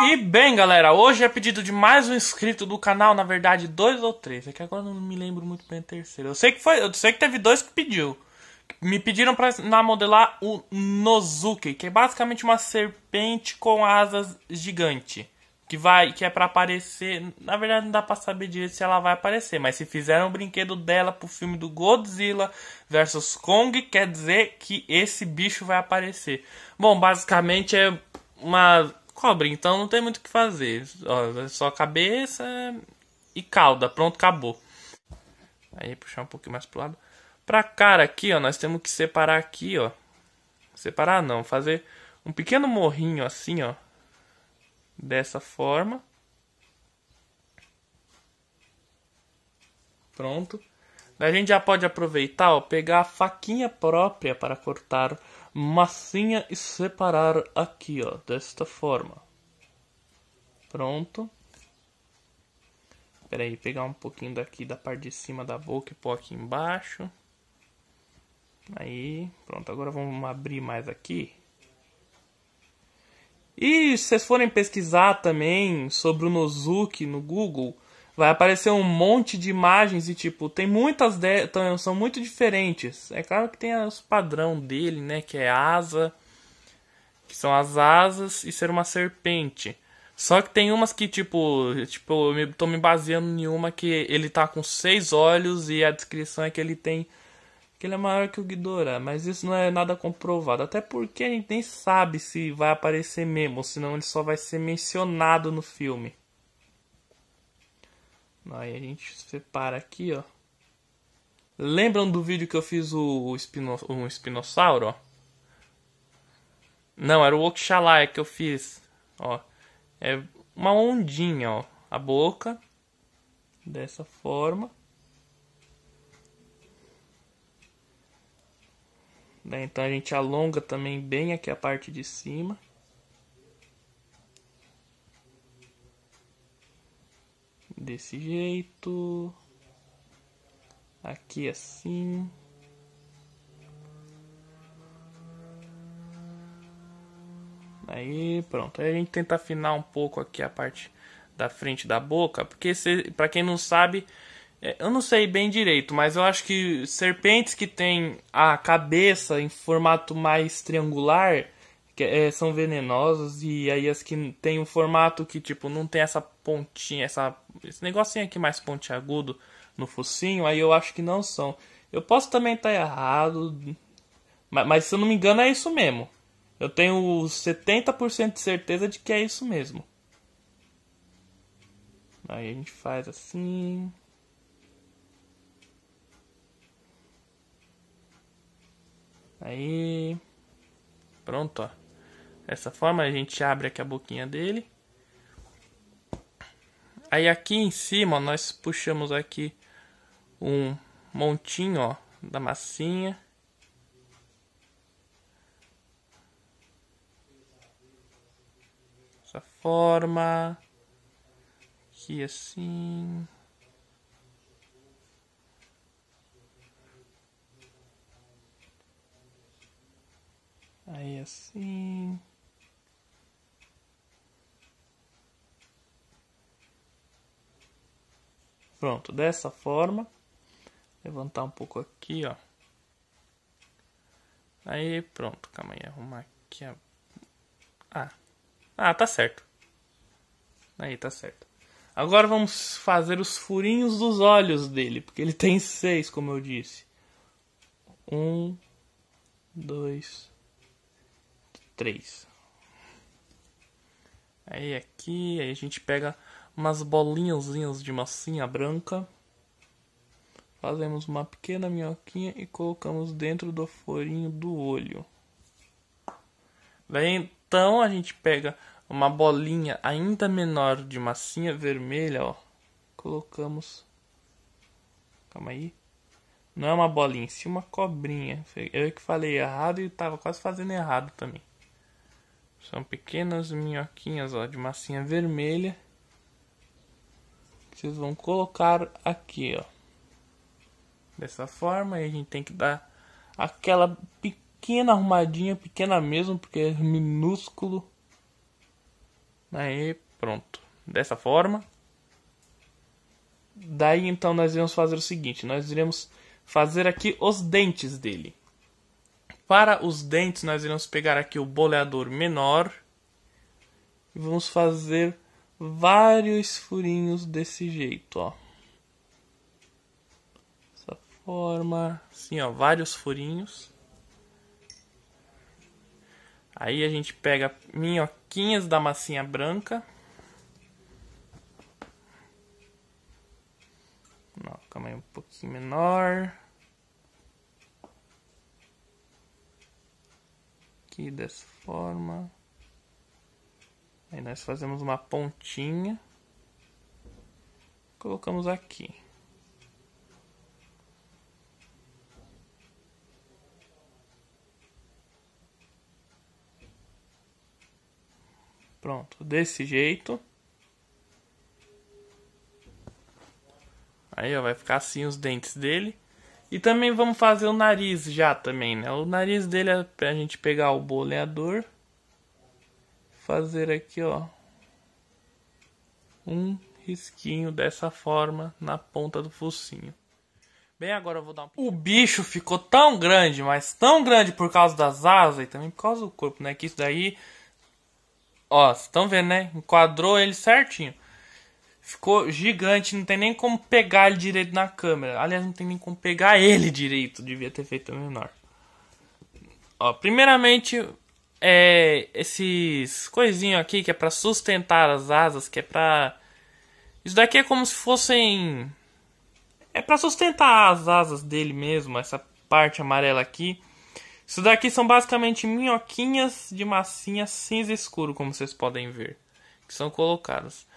E bem, galera, hoje é pedido de mais um inscrito do canal, na verdade, dois ou três. É que agora não me lembro muito bem o terceiro. Eu sei que foi, eu sei que teve dois que pediu. Me pediram para modelar o Nozuki, que é basicamente uma serpente com asas gigante que vai que é para aparecer. Na verdade não dá para saber direito se ela vai aparecer, mas se fizeram um brinquedo dela pro filme do Godzilla versus Kong, quer dizer que esse bicho vai aparecer. Bom, basicamente é uma cobra, então não tem muito o que fazer. Ó, é só cabeça e cauda, pronto, acabou. Aí puxar um pouquinho mais pro lado. Pra cara aqui, ó, nós temos que separar aqui, ó. Separar não, fazer um pequeno morrinho assim, ó dessa forma. Pronto. A gente já pode aproveitar, ó, pegar a faquinha própria para cortar massinha e separar aqui, ó, desta forma. Pronto. Espera aí, pegar um pouquinho daqui da parte de cima da boca e pôr aqui embaixo. Aí, pronto, agora vamos abrir mais aqui. E se vocês forem pesquisar também sobre o Nozuki no Google, vai aparecer um monte de imagens e tipo, tem muitas de... Então, são muito diferentes. É claro que tem os padrão dele, né, que é asa, que são as asas e ser uma serpente. Só que tem umas que, tipo, tipo, eu tô me baseando em uma que ele tá com seis olhos e a descrição é que ele tem que ele é maior que o Ghidorah, mas isso não é nada comprovado, até porque a gente nem sabe se vai aparecer mesmo, senão ele só vai ser mencionado no filme. Aí a gente separa aqui, ó. Lembram do vídeo que eu fiz o, espino, o espinossauro, ó? Não, era o Oxalá que eu fiz, ó. É uma ondinha, ó. A boca, dessa forma. Né? Então a gente alonga também bem aqui a parte de cima. Desse jeito. Aqui assim. Aí pronto. Aí a gente tenta afinar um pouco aqui a parte da frente da boca. Porque para quem não sabe é, eu não sei bem direito, mas eu acho que serpentes que têm a cabeça em formato mais triangular que, é, são venenosas e aí as que têm um formato que tipo não tem essa pontinha, essa esse negocinho aqui mais pontiagudo no focinho, aí eu acho que não são. Eu posso também estar tá errado, mas, mas se eu não me engano é isso mesmo. Eu tenho 70% de certeza de que é isso mesmo. Aí a gente faz assim. Aí, pronto, ó. Dessa forma a gente abre aqui a boquinha dele. Aí aqui em cima ó, nós puxamos aqui um montinho, ó, da massinha. Dessa forma. Aqui assim. assim. Pronto, dessa forma. Levantar um pouco aqui, ó. Aí, pronto, calma aí, arrumar aqui a... Ah, ah tá certo. Aí, tá certo. Agora vamos fazer os furinhos dos olhos dele, porque ele tem seis, como eu disse. Um, dois, 3. Aí aqui, aí a gente pega umas bolinhas de massinha branca. Fazemos uma pequena minhoquinha e colocamos dentro do forinho do olho. Daí então a gente pega uma bolinha ainda menor de massinha vermelha, ó. Colocamos. Calma aí. Não é uma bolinha, sim uma cobrinha. Eu que falei errado e tava quase fazendo errado também. São pequenas minhoquinhas ó, de massinha vermelha. Que vocês vão colocar aqui, ó. Dessa forma, a gente tem que dar aquela pequena arrumadinha, pequena mesmo, porque é minúsculo. Aí, pronto. Dessa forma. Daí, então, nós iremos fazer o seguinte. Nós iremos fazer aqui os dentes dele. Para os dentes, nós iremos pegar aqui o boleador menor. E vamos fazer vários furinhos desse jeito, ó. Dessa forma, assim, ó, vários furinhos. Aí a gente pega minhoquinhas da massinha branca. Ó, calma aí, um pouquinho menor. aqui dessa forma. Aí nós fazemos uma pontinha. Colocamos aqui. Pronto, desse jeito. Aí ó, vai ficar assim os dentes dele. E também vamos fazer o nariz já também, né? O nariz dele é pra gente pegar o boleador. Fazer aqui, ó. Um risquinho dessa forma na ponta do focinho. Bem, agora eu vou dar um... O bicho ficou tão grande, mas tão grande por causa das asas e também por causa do corpo, né? Que isso daí... Ó, vocês estão vendo, né? Enquadrou ele certinho. Ficou gigante, não tem nem como pegar ele direito na câmera. Aliás, não tem nem como pegar ele direito. Devia ter feito menor. Ó, primeiramente, é, esses coisinhos aqui que é para sustentar as asas, que é pra... Isso daqui é como se fossem... É para sustentar as asas dele mesmo, essa parte amarela aqui. Isso daqui são basicamente minhoquinhas de massinha cinza escuro, como vocês podem ver, que são colocadas.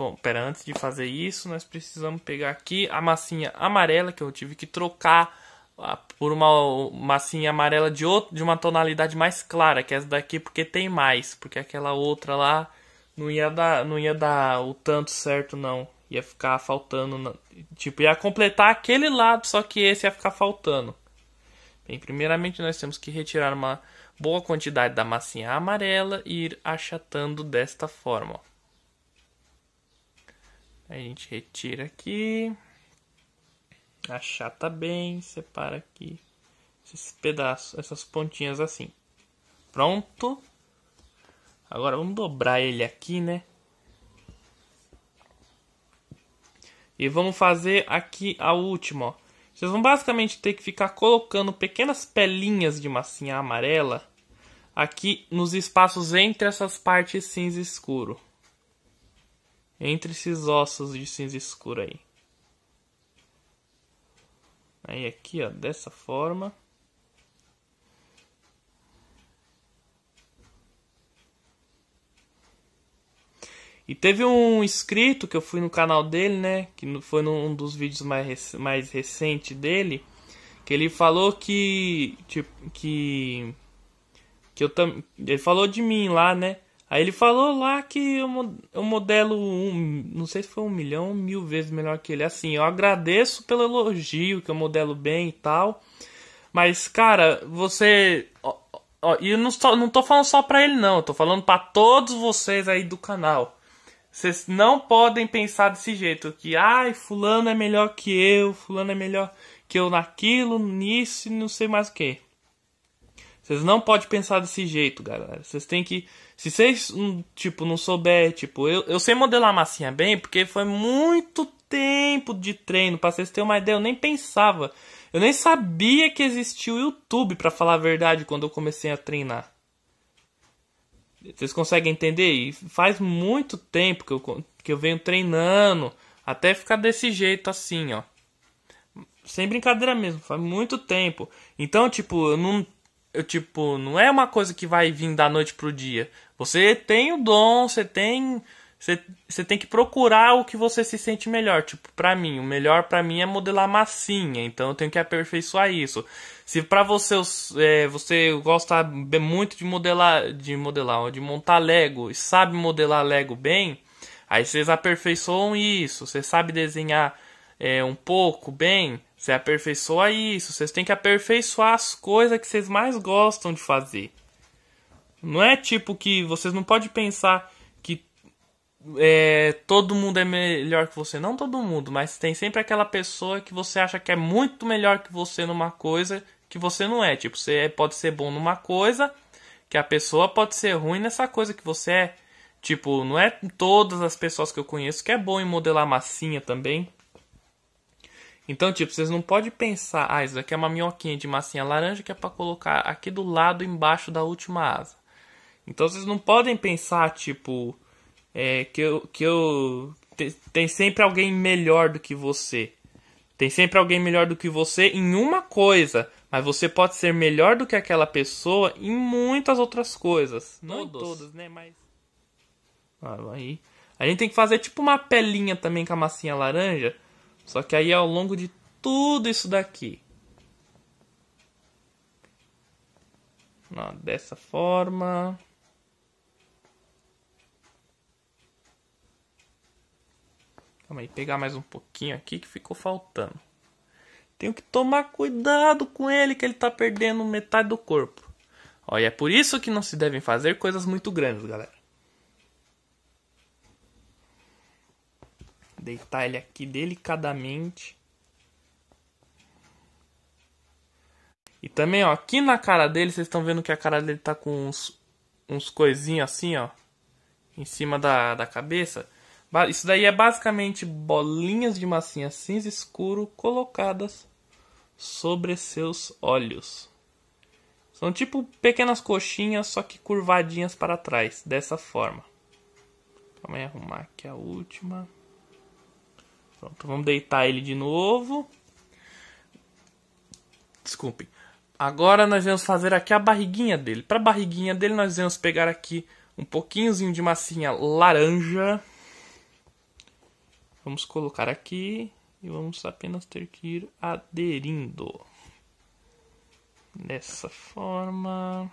Bom, pera, antes de fazer isso, nós precisamos pegar aqui a massinha amarela que eu tive que trocar ah, por uma massinha amarela de outro, de uma tonalidade mais clara, que é essa daqui porque tem mais, porque aquela outra lá não ia dar, não ia dar o tanto certo não, ia ficar faltando, tipo, ia completar aquele lado, só que esse ia ficar faltando. Bem, primeiramente nós temos que retirar uma boa quantidade da massinha amarela e ir achatando desta forma, ó. A gente retira aqui. Achata bem, separa aqui esses pedaços, essas pontinhas assim. Pronto. Agora vamos dobrar ele aqui, né? E vamos fazer aqui a última, ó. Vocês vão basicamente ter que ficar colocando pequenas pelinhas de massinha amarela aqui nos espaços entre essas partes cinza escuro. Entre esses ossos de cinza escura aí. Aí aqui, ó, dessa forma. E teve um inscrito que eu fui no canal dele, né? Que foi num dos vídeos mais, rec mais recente dele. Que ele falou que. Tipo, que. Que eu Ele falou de mim lá, né? Aí ele falou lá que o modelo, um, não sei se foi um milhão, mil vezes melhor que ele. Assim, eu agradeço pelo elogio, que eu modelo bem e tal. Mas, cara, você. Ó, ó, e eu não, tô, não tô falando só pra ele, não. Eu tô falando para todos vocês aí do canal. Vocês não podem pensar desse jeito. Que, ai, fulano é melhor que eu, fulano é melhor que eu naquilo, nisso e não sei mais o que. Vocês não podem pensar desse jeito, galera. Vocês têm que. Se vocês, hum, tipo, não souber, tipo, eu, eu sei modelar massinha bem, porque foi muito tempo de treino. Pra vocês terem uma ideia, eu nem pensava. Eu nem sabia que existia o YouTube, para falar a verdade, quando eu comecei a treinar. Vocês conseguem entender? E faz muito tempo que eu, que eu venho treinando. Até ficar desse jeito assim, ó. Sem brincadeira mesmo, faz muito tempo. Então, tipo, eu não eu, tipo, não é uma coisa que vai vir da noite pro dia. Você tem o dom, você tem. Você, você tem que procurar o que você se sente melhor. Tipo, para mim, o melhor para mim é modelar massinha. Então eu tenho que aperfeiçoar isso. Se para você é, você gosta muito de modelar, de modelar, de montar Lego e sabe modelar Lego bem, aí vocês aperfeiçoam isso. Você sabe desenhar é, um pouco bem, você aperfeiçoa isso. Vocês têm que aperfeiçoar as coisas que vocês mais gostam de fazer. Não é tipo que vocês não podem pensar que é, todo mundo é melhor que você. Não todo mundo, mas tem sempre aquela pessoa que você acha que é muito melhor que você numa coisa que você não é. Tipo, você é, pode ser bom numa coisa que a pessoa pode ser ruim nessa coisa que você é. Tipo, não é todas as pessoas que eu conheço que é bom em modelar massinha também. Então, tipo, vocês não podem pensar, ah, isso aqui é uma minhoquinha de massinha laranja que é para colocar aqui do lado embaixo da última asa. Então, vocês não podem pensar, tipo, é, que eu, que eu te, tem sempre alguém melhor do que você. Tem sempre alguém melhor do que você em uma coisa, mas você pode ser melhor do que aquela pessoa em muitas outras coisas. Não todas, né? Mas. Ah, aí. A gente tem que fazer tipo uma pelinha também com a massinha laranja só que aí ao longo de tudo isso daqui, ó, dessa forma. Calma aí, pegar mais um pouquinho aqui que ficou faltando. Tenho que tomar cuidado com ele, que ele tá perdendo metade do corpo. Ó, e é por isso que não se devem fazer coisas muito grandes, galera. Deitar ele aqui delicadamente. E também, ó, aqui na cara dele, vocês estão vendo que a cara dele tá com uns, uns coisinhos assim, ó. Em cima da, da cabeça. Isso daí é basicamente bolinhas de massinha cinza escuro colocadas sobre seus olhos. São tipo pequenas coxinhas, só que curvadinhas para trás, dessa forma. Vamos arrumar aqui a última. Pronto, vamos deitar ele de novo. Desculpe. Agora nós vamos fazer aqui a barriguinha dele. Para a barriguinha dele nós vamos pegar aqui um pouquinhozinho de massinha laranja. Vamos colocar aqui e vamos apenas ter que ir aderindo. Dessa forma.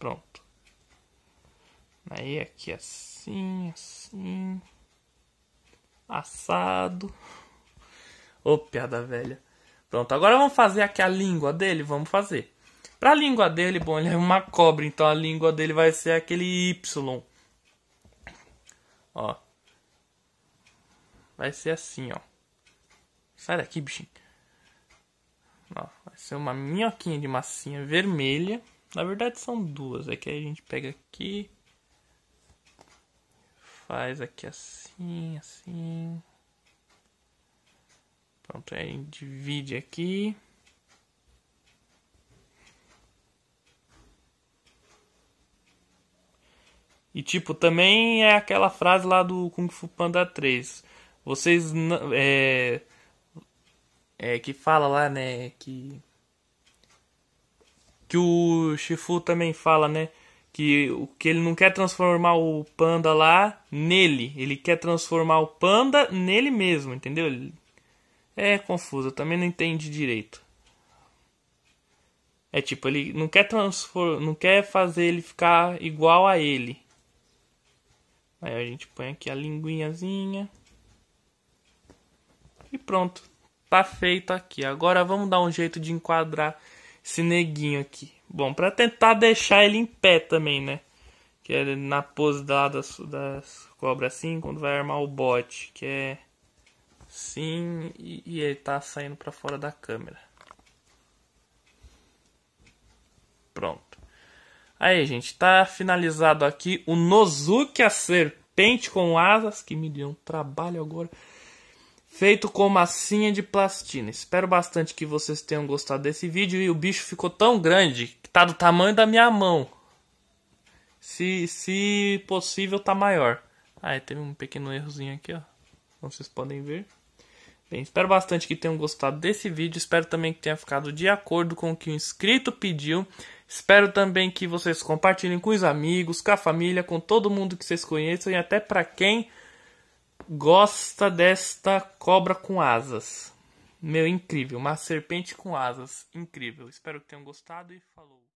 Pronto. Aí aqui assim, assim. Assado. Ô, oh, piada velha. Pronto, agora vamos fazer aqui a língua dele? Vamos fazer. Pra língua dele, bom, ele é uma cobra, então a língua dele vai ser aquele Y. Ó. Vai ser assim, ó. Sai daqui, bichinho. Ó, vai ser uma minhoquinha de massinha vermelha. Na verdade são duas, é que a gente pega aqui faz aqui assim, assim. Pronto, aí divide aqui. E tipo, também é aquela frase lá do Kung Fu Panda 3. Vocês é, é que fala lá, né, que que o Shifu também fala, né? que o que ele não quer transformar o panda lá nele, ele quer transformar o panda nele mesmo, entendeu? É confuso, eu também não entendi direito. É tipo, ele não quer transformar, não quer fazer ele ficar igual a ele. Aí a gente põe aqui a linguinhazinha. E pronto. Tá feito aqui. Agora vamos dar um jeito de enquadrar esse neguinho aqui bom para tentar deixar ele em pé também, né? Que é na pose da, das, das cobras assim, quando vai armar o bote, que é sim e, e ele tá saindo para fora da câmera. Pronto. Aí, gente, tá finalizado aqui o Nozuki a serpente com asas que me deu um trabalho agora feito com massinha de plastina. Espero bastante que vocês tenham gostado desse vídeo e o bicho ficou tão grande que tá do tamanho da minha mão. Se, se possível, tá maior. Ah, teve um pequeno errozinho aqui, ó. Como vocês podem ver. Bem, espero bastante que tenham gostado desse vídeo. Espero também que tenha ficado de acordo com o que o inscrito pediu. Espero também que vocês compartilhem com os amigos, com a família, com todo mundo que vocês conheçam e até para quem gosta desta cobra com asas. Meu, incrível. Uma serpente com asas. Incrível. Espero que tenham gostado e falou.